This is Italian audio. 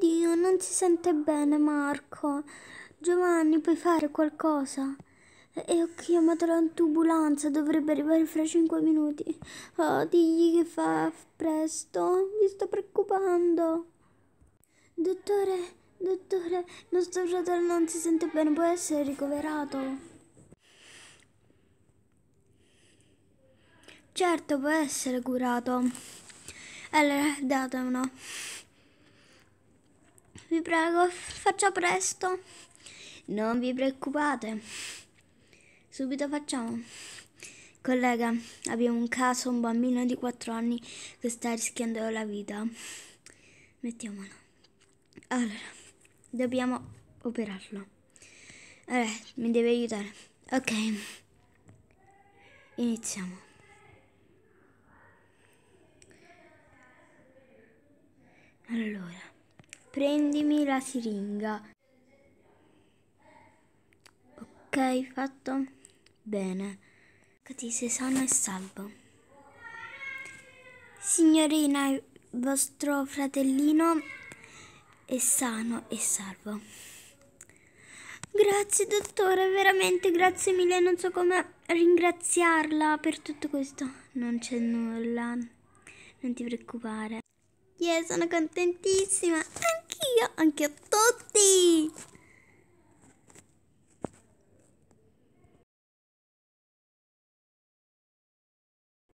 Oddio, non si sente bene Marco. Giovanni, puoi fare qualcosa? E ho chiamato l'ambulanza, dovrebbe arrivare fra 5 minuti. Oh, digli che fa presto, mi sto preoccupando. Dottore, dottore, nostro fratello non si sente bene, può essere ricoverato. Certo, può essere curato. Allora, datemelo vi prego, faccia presto. Non vi preoccupate. Subito facciamo. Collega, abbiamo un caso, un bambino di 4 anni che sta rischiando la vita. Mettiamolo. Allora, dobbiamo operarlo. Allora, mi deve aiutare. Ok. Iniziamo. prendimi la siringa. Ok, fatto? Bene. Così sei sano e salvo. Signorina, il vostro fratellino è sano e salvo. Grazie dottore, veramente grazie mille, non so come ringraziarla per tutto questo. Non c'è nulla, non ti preoccupare. Yeah, sono contentissima! Anch'io, anche a tutti!